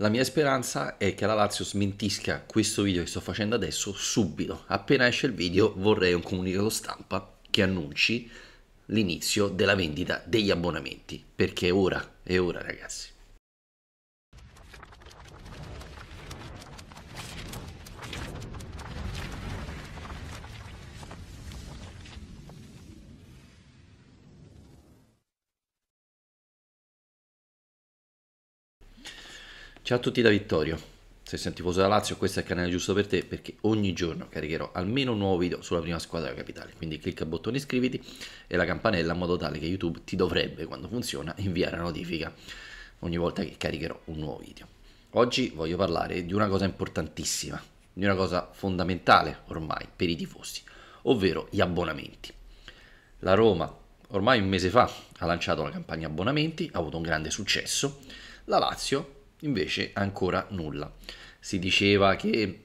La mia speranza è che la Lazio smentisca questo video che sto facendo adesso subito. Appena esce il video vorrei un comunicato stampa che annunci l'inizio della vendita degli abbonamenti, perché è ora, è ora ragazzi. Ciao a tutti da Vittorio, se sei un tifoso da Lazio questo è il canale giusto per te perché ogni giorno caricherò almeno un nuovo video sulla prima squadra della capitale, quindi clicca il bottone iscriviti e la campanella in modo tale che YouTube ti dovrebbe, quando funziona, inviare la notifica ogni volta che caricherò un nuovo video. Oggi voglio parlare di una cosa importantissima, di una cosa fondamentale ormai per i tifosi, ovvero gli abbonamenti. La Roma ormai un mese fa ha lanciato la campagna abbonamenti, ha avuto un grande successo, la Lazio invece ancora nulla. Si diceva che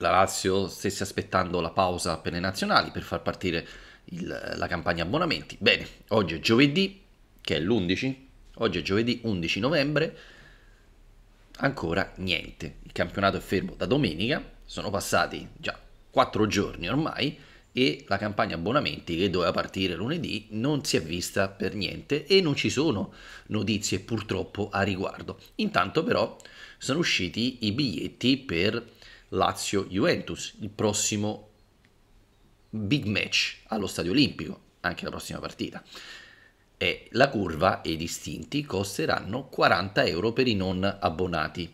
la Lazio stesse aspettando la pausa per le nazionali per far partire il, la campagna abbonamenti. Bene, oggi è giovedì, che è l'11, oggi è giovedì 11 novembre, ancora niente. Il campionato è fermo da domenica, sono passati già quattro giorni ormai e la campagna abbonamenti che doveva partire lunedì non si è vista per niente e non ci sono notizie purtroppo a riguardo. Intanto però sono usciti i biglietti per Lazio-Juventus, il prossimo big match allo Stadio Olimpico, anche la prossima partita. E eh, la curva e i distinti costeranno 40 euro per i non abbonati,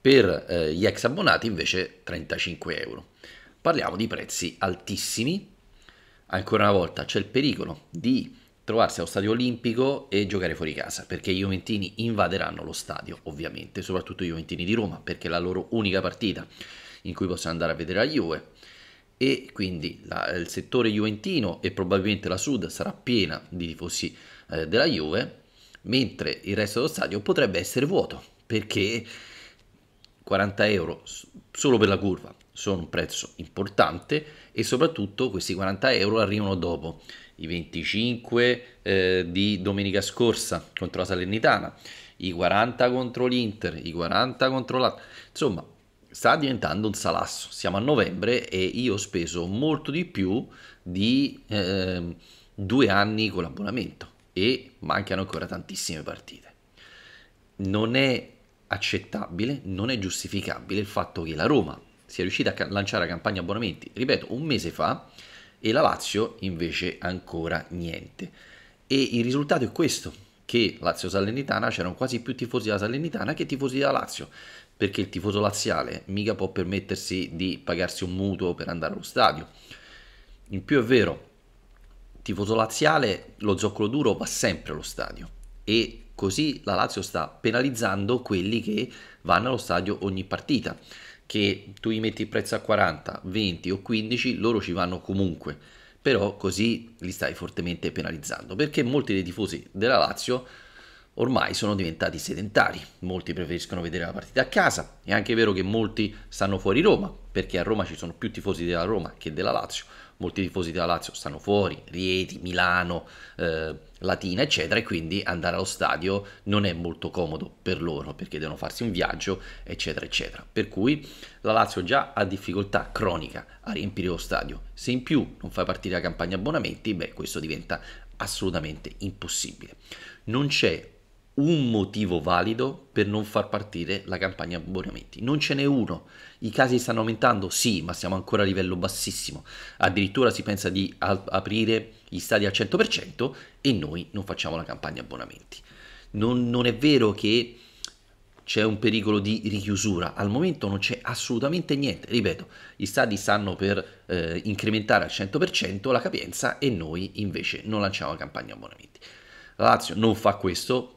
per eh, gli ex abbonati invece 35 euro parliamo di prezzi altissimi. Ancora una volta c'è il pericolo di trovarsi allo stadio olimpico e giocare fuori casa, perché i Juventini invaderanno lo stadio, ovviamente, soprattutto i Juventini di Roma, perché è la loro unica partita in cui possono andare a vedere la Juve e quindi la, il settore juventino e probabilmente la Sud sarà piena di tifosi eh, della Juve, mentre il resto dello stadio potrebbe essere vuoto, perché 40 euro solo per la curva sono un prezzo importante e soprattutto questi 40 euro arrivano dopo i 25 eh, di domenica scorsa contro la Salernitana, i 40 contro l'Inter, i 40 contro la... Insomma, sta diventando un salasso. Siamo a novembre e io ho speso molto di più di eh, due anni con l'abbonamento e mancano ancora tantissime partite. Non è accettabile, non è giustificabile il fatto che la Roma si è riuscita a ca- lanciare la campagna abbonamenti, ripeto, un mese fa e la Lazio invece ancora niente. E il risultato è questo, che Lazio-Salernitana c'erano quasi più tifosi della Salernitana che tifosi della Lazio, perché il tifoso laziale mica può permettersi di pagarsi un mutuo per andare allo stadio. In più è vero, tifoso laziale, lo zoccolo duro va sempre allo stadio e così la Lazio sta penalizzando quelli che vanno allo stadio ogni partita che tu gli metti il prezzo a 40, 20 o 15, loro ci vanno comunque, però così li stai fortemente penalizzando, perché molti dei tifosi della Lazio ormai sono diventati sedentari, molti preferiscono vedere la partita a casa, è anche vero che molti stanno fuori Roma, perché a Roma ci sono più tifosi della Roma che della Lazio, molti tifosi della Lazio stanno fuori, Rieti, Milano, eh, Latina, eccetera, e quindi andare allo stadio non è molto comodo per loro, perché devono farsi un viaggio, eccetera, eccetera. Per cui la Lazio già ha difficoltà cronica a riempire lo stadio, se in più non fai partire la campagna abbonamenti, beh, questo diventa assolutamente impossibile. Non c'è un motivo valido per non far partire la campagna abbonamenti. Non ce n'è uno. I casi stanno aumentando? Sì, ma siamo ancora a livello bassissimo. Addirittura si pensa di aprire gli stadi al 100% e noi non facciamo la campagna abbonamenti. Non, non è vero che c'è un pericolo di richiusura. Al momento non c'è assolutamente niente. Ripeto, gli stadi stanno per eh, incrementare al 100% la capienza e noi invece non lanciamo la campagna abbonamenti. La Lazio non fa questo,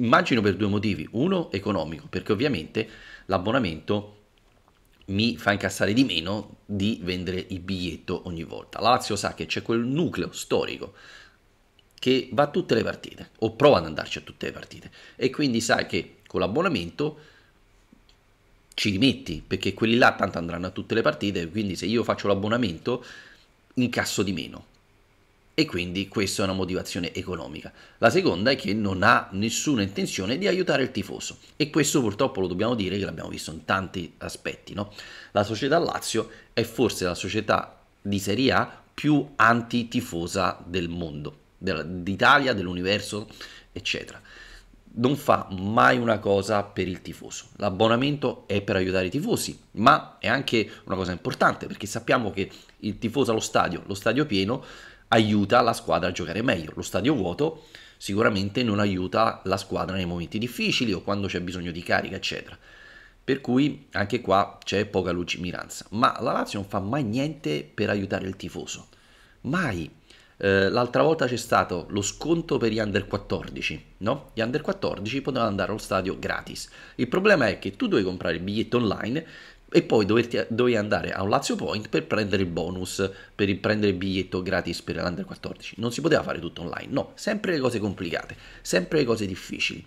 Immagino per due motivi. Uno economico, perché ovviamente l'abbonamento mi fa incassare di meno di vendere il biglietto ogni volta. La Lazio sa che c'è quel nucleo storico che va a tutte le partite, o prova ad andarci a tutte le partite, e quindi sa che con l'abbonamento ci rimetti, perché quelli là tanto andranno a tutte le partite, quindi se io faccio l'abbonamento incasso di meno e quindi questa è una motivazione economica. La seconda è che non ha nessuna intenzione di aiutare il tifoso e questo purtroppo lo dobbiamo dire che l'abbiamo visto in tanti aspetti. No? La società Lazio è forse la società di Serie A più antitifosa del mondo, d'Italia, dell'universo, eccetera. Non fa mai una cosa per il tifoso. L'abbonamento è per aiutare i tifosi, ma è anche una cosa importante perché sappiamo che il tifoso allo stadio, lo stadio pieno, aiuta la squadra a giocare meglio. Lo stadio vuoto sicuramente non aiuta la squadra nei momenti difficili o quando c'è bisogno di carica, eccetera. Per cui anche qua c'è poca lungimiranza. Ma la Lazio non fa mai niente per aiutare il tifoso. Mai. Eh, l'altra volta c'è stato lo sconto per gli under 14, no? Gli under 14 potevano andare allo stadio gratis. Il problema è che tu devi comprare il biglietto online e poi doverti, dovevi andare a un Lazio Point per prendere il bonus, per prendere il biglietto gratis per l'Under 14. Non si poteva fare tutto online, no, sempre le cose complicate, sempre le cose difficili.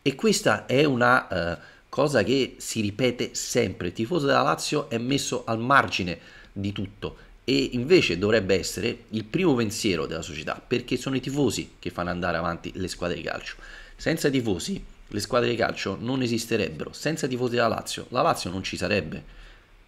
E questa è una uh, cosa che si ripete sempre, il tifoso della Lazio è messo al margine di tutto e invece dovrebbe essere il primo pensiero della società, perché sono i tifosi che fanno andare avanti le squadre di calcio. Senza i tifosi le squadre di calcio non esisterebbero senza tifosi della Lazio, la Lazio non ci sarebbe.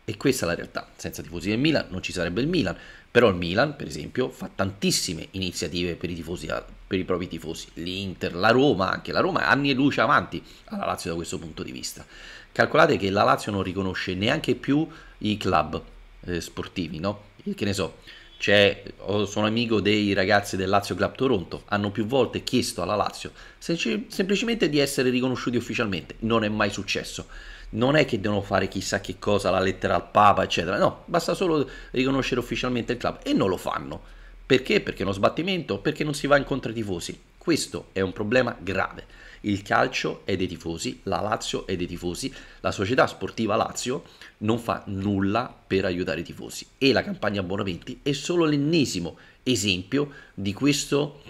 E questa è la realtà, senza tifosi del Milan non ci sarebbe il Milan, però il Milan per esempio fa tantissime iniziative per i, tifosi, per i propri tifosi, l'Inter, la Roma anche, la Roma anni e luce avanti alla Lazio da questo punto di vista. Calcolate che la Lazio non riconosce neanche più i club eh, sportivi, no? Che ne so, cioè, sono amico dei ragazzi del Lazio Club Toronto, hanno più volte chiesto alla Lazio semplicemente di essere riconosciuti ufficialmente, non è mai successo. Non è che devono fare chissà che cosa, la lettera al Papa, eccetera, no, basta solo riconoscere ufficialmente il club e non lo fanno. Perché? Perché è uno sbattimento? Perché non si va incontro ai tifosi? Questo è un problema grave. Il calcio è dei tifosi, la Lazio è dei tifosi, la società sportiva Lazio non fa nulla per aiutare i tifosi e la campagna abbonamenti è solo l'ennesimo esempio di questo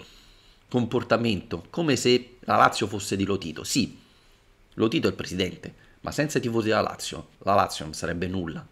comportamento, come se la Lazio fosse di Lotito. Sì, Lotito è il presidente, ma senza i tifosi della Lazio, la Lazio non sarebbe nulla.